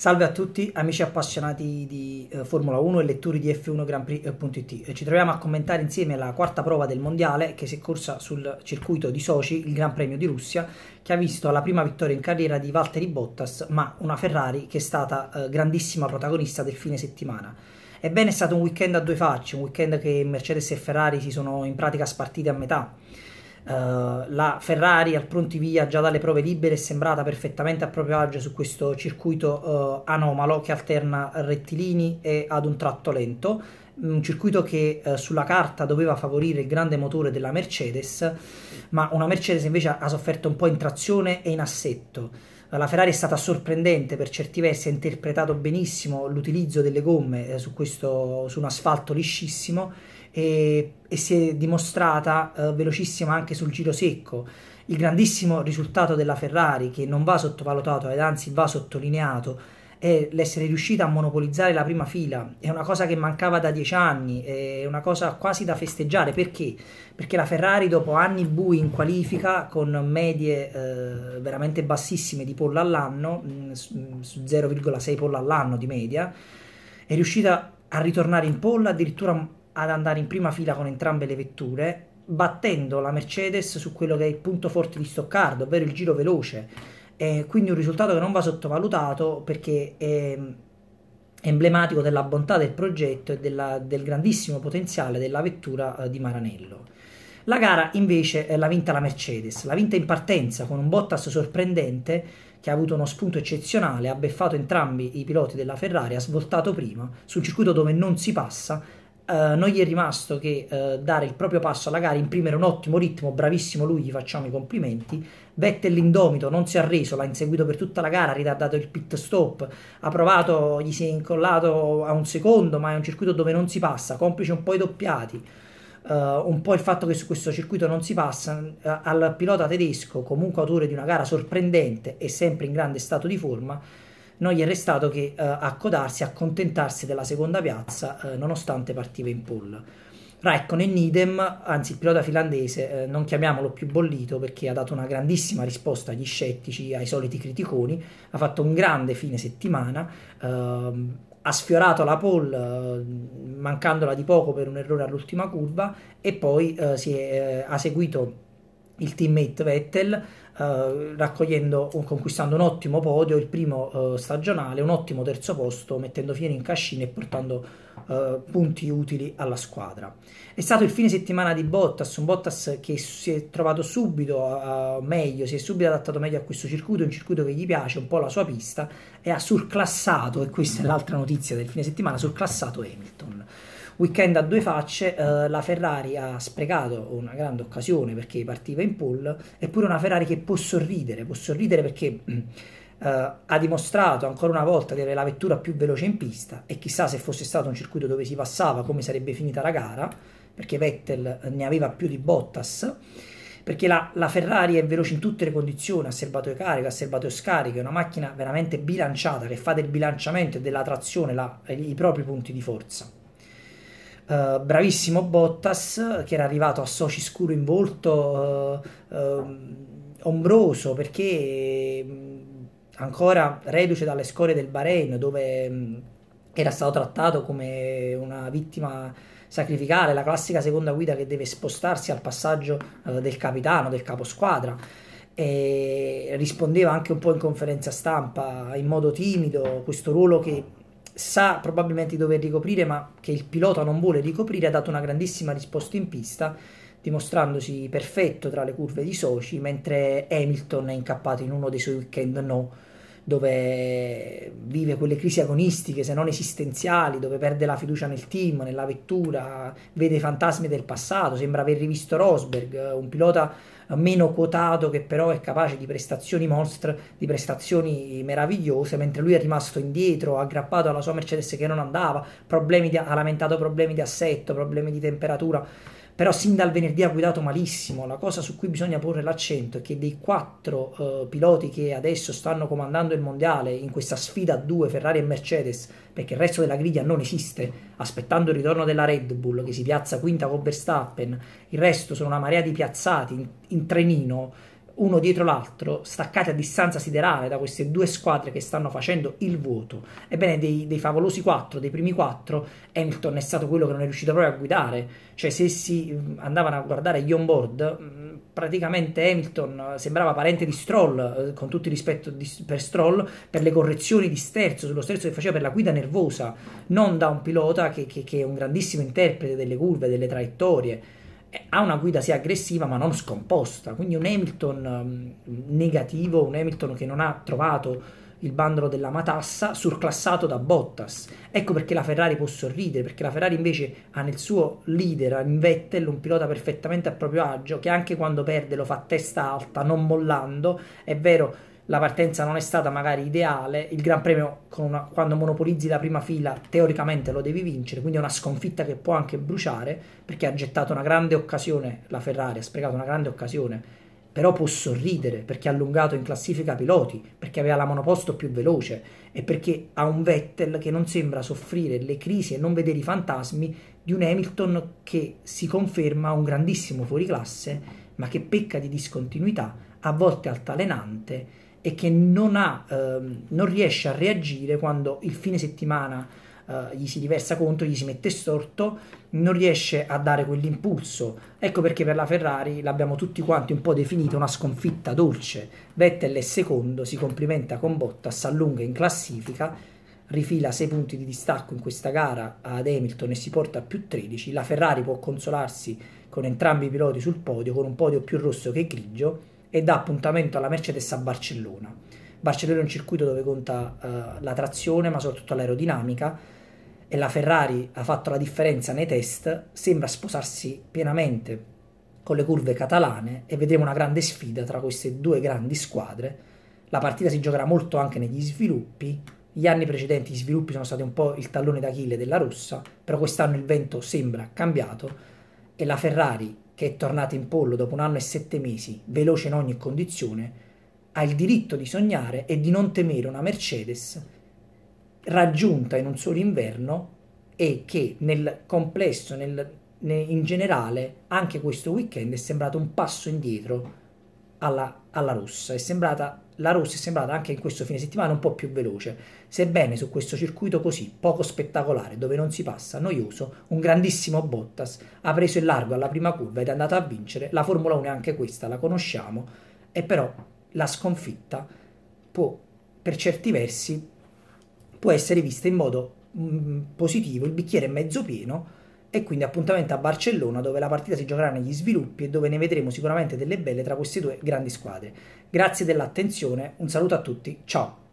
Salve a tutti amici appassionati di eh, Formula 1 e lettori di F1 Grand Prix.it. Eh, eh, ci troviamo a commentare insieme la quarta prova del mondiale che si è corsa sul circuito di Sochi, il Gran Premio di Russia, che ha visto la prima vittoria in carriera di Valtteri Bottas, ma una Ferrari che è stata eh, grandissima protagonista del fine settimana. Ebbene è stato un weekend a due facce, un weekend che Mercedes e Ferrari si sono in pratica spartite a metà. Uh, la Ferrari al pronti via già dalle prove libere è sembrata perfettamente a proprio agio su questo circuito uh, anomalo che alterna rettilini e ad un tratto lento, mm, un circuito che uh, sulla carta doveva favorire il grande motore della Mercedes, ma una Mercedes invece ha sofferto un po' in trazione e in assetto. La Ferrari è stata sorprendente per certi versi, ha interpretato benissimo l'utilizzo delle gomme su, questo, su un asfalto liscissimo e, e si è dimostrata eh, velocissima anche sul giro secco. Il grandissimo risultato della Ferrari, che non va sottovalutato ed anzi va sottolineato, è l'essere riuscita a monopolizzare la prima fila. È una cosa che mancava da dieci anni, è una cosa quasi da festeggiare. Perché? Perché la Ferrari, dopo anni bui in qualifica, con medie eh, veramente bassissime di polla all'anno, mm, mm, su 0,6 polla all'anno di media, è riuscita a ritornare in polla addirittura ad andare in prima fila con entrambe le vetture, battendo la Mercedes su quello che è il punto forte di Stoccardo, ovvero il giro veloce. Eh, quindi un risultato che non va sottovalutato perché è emblematico della bontà del progetto e della, del grandissimo potenziale della vettura eh, di Maranello. La gara invece eh, l'ha vinta la Mercedes, l'ha vinta in partenza con un Bottas sorprendente che ha avuto uno spunto eccezionale, ha beffato entrambi i piloti della Ferrari, ha svoltato prima su un circuito dove non si passa eh, non gli è rimasto che uh, dare il proprio passo alla gara, imprimere un ottimo ritmo, bravissimo lui, gli facciamo i complimenti. Vettel indomito, non si è arreso, l'ha inseguito per tutta la gara, ha ritardato il pit stop, ha provato, gli si è incollato a un secondo, ma è un circuito dove non si passa, complice un po' i doppiati. Uh, un po' il fatto che su questo circuito non si passa al pilota tedesco, comunque autore di una gara sorprendente e sempre in grande stato di forma, non gli è restato che eh, accodarsi, accontentarsi della seconda piazza eh, nonostante partiva in pole. Raikkonen ecco, idem, anzi il pilota finlandese, eh, non chiamiamolo più bollito perché ha dato una grandissima risposta agli scettici, ai soliti criticoni, ha fatto un grande fine settimana, ehm, ha sfiorato la pole eh, mancandola di poco per un errore all'ultima curva e poi eh, è, eh, ha seguito il teammate Vettel eh, raccogliendo conquistando un ottimo podio, il primo eh, stagionale, un ottimo terzo posto, mettendo fine in cascina e portando eh, punti utili alla squadra. È stato il fine settimana di Bottas, un Bottas che si è trovato subito meglio, si è subito adattato meglio a questo circuito, un circuito che gli piace, un po' la sua pista, e ha surclassato, e questa è l'altra notizia del fine settimana, surclassato Hamilton. Weekend a due facce, eh, la Ferrari ha sprecato una grande occasione perché partiva in pole, eppure una Ferrari che può sorridere, può sorridere perché... Uh, ha dimostrato ancora una volta di avere la vettura più veloce in pista e chissà se fosse stato un circuito dove si passava come sarebbe finita la gara, perché Vettel ne aveva più di Bottas, perché la, la Ferrari è veloce in tutte le condizioni, ha serbatoio carico, ha serbatoio scarico, è una macchina veramente bilanciata che fa del bilanciamento e della trazione la, i propri punti di forza. Eh, bravissimo Bottas che era arrivato a soci scuro in volto, uh, uh, ombroso perché mm, ancora reduce dalle scorie del Bahrain dove um, era stato trattato come una vittima sacrificale, la classica seconda guida che deve spostarsi al passaggio eh, del capitano, del caposquadra. E rispondeva anche un po' in conferenza stampa in modo timido questo ruolo che sa probabilmente di dover ricoprire, ma che il pilota non vuole ricoprire, ha dato una grandissima risposta in pista, dimostrandosi perfetto tra le curve di soci, mentre Hamilton è incappato in uno dei suoi weekend no, dove vive quelle crisi agonistiche, se non esistenziali, dove perde la fiducia nel team, nella vettura, vede i fantasmi del passato, sembra aver rivisto Rosberg, un pilota meno quotato che però è capace di prestazioni mostre, di prestazioni meravigliose, mentre lui è rimasto indietro, aggrappato alla sua Mercedes che non andava, problemi di, ha lamentato problemi di assetto, problemi di temperatura però sin dal venerdì ha guidato malissimo. La cosa su cui bisogna porre l'accento è che dei quattro eh, piloti che adesso stanno comandando il mondiale in questa sfida a due, Ferrari e Mercedes, perché il resto della griglia non esiste, aspettando il ritorno della Red Bull che si piazza quinta con Verstappen, il resto sono una marea di piazzati in, in trenino uno dietro l'altro, staccati a distanza siderale da queste due squadre che stanno facendo il vuoto. Ebbene, dei, dei favolosi quattro, dei primi quattro, Hamilton è stato quello che non è riuscito proprio a guidare. Cioè, se si andavano a guardare gli onboard, praticamente Hamilton eh, sembrava parente di Stroll, eh, con tutto il rispetto di, per Stroll, per le correzioni di sterzo, sullo sterzo che faceva per la guida nervosa, non da un pilota che, che, che è un grandissimo interprete delle curve, delle traiettorie ha una guida sia aggressiva ma non scomposta, quindi un Hamilton um, negativo, un Hamilton che non ha trovato il bandolo della matassa surclassato da Bottas. Ecco perché la Ferrari può sorridere, perché la Ferrari invece ha nel suo leader, in Vettel, un pilota perfettamente a proprio agio che anche quando perde lo fa a testa alta, non mollando. È vero, la partenza non è stata magari ideale, il Gran Premio una, quando monopolizzi la prima fila teoricamente lo devi vincere, quindi è una sconfitta che può anche bruciare perché ha gettato una grande occasione, la Ferrari ha sprecato una grande occasione, però può sorridere perché ha allungato in classifica piloti, perché aveva la monoposto più veloce e perché ha un Vettel che non sembra soffrire le crisi e non vedere i fantasmi di un Hamilton che si conferma un grandissimo fuoriclasse ma che pecca di discontinuità, a volte altalenante e che non, ha, ehm, non riesce a reagire quando il fine settimana eh, gli si riversa contro, gli si mette storto, non riesce a dare quell'impulso. Ecco perché per la Ferrari l'abbiamo tutti quanti un po' definita una sconfitta dolce. Vettel è secondo, si complimenta con Bottas, allunga in classifica, rifila 6 punti di distacco in questa gara ad Hamilton e si porta a più 13. La Ferrari può consolarsi con entrambi i piloti sul podio, con un podio più rosso che grigio e dà appuntamento alla Mercedes a Barcellona. Barcellona è un circuito dove conta uh, la trazione ma soprattutto l'aerodinamica e la Ferrari ha fatto la differenza nei test, sembra sposarsi pienamente con le curve catalane e vedremo una grande sfida tra queste due grandi squadre. La partita si giocherà molto anche negli sviluppi, gli anni precedenti gli sviluppi sono stati un po' il tallone d'Achille della rossa, però quest'anno il vento sembra cambiato e la Ferrari che è tornata in pollo dopo un anno e sette mesi, veloce in ogni condizione, ha il diritto di sognare e di non temere una Mercedes raggiunta in un solo inverno e che nel complesso, nel, in generale, anche questo weekend è sembrato un passo indietro alla, alla rossa, è sembrata la Rossi è sembrata anche in questo fine settimana un po' più veloce, sebbene su questo circuito così poco spettacolare, dove non si passa, noioso, un grandissimo Bottas ha preso il largo alla prima curva ed è andato a vincere, la Formula 1 è anche questa, la conosciamo, e però la sconfitta può, per certi versi, può essere vista in modo mh, mm, positivo, il bicchiere è mezzo pieno, e quindi appuntamento a Barcellona dove la partita si giocherà negli sviluppi e dove ne vedremo sicuramente delle belle tra queste due grandi squadre. Grazie dell'attenzione, un saluto a tutti, ciao!